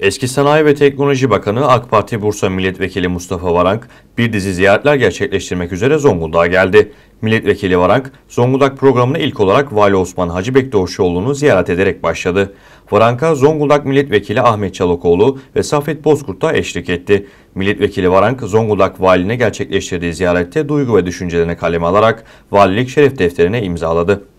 Eski Sanayi ve Teknoloji Bakanı AK Parti Bursa Milletvekili Mustafa Varank bir dizi ziyaretler gerçekleştirmek üzere Zonguldak'a geldi. Milletvekili Varank, Zonguldak programına ilk olarak Vali Osman Hacı Bektaşoğlu'nu ziyaret ederek başladı. Varank'a Zonguldak Milletvekili Ahmet Çalakoğlu ve Safet Bozkurt da eşlik etti. Milletvekili Varank, Zonguldak valine gerçekleştirdiği ziyarette duygu ve düşüncelerini kaleme alarak valilik şeref defterine imzaladı.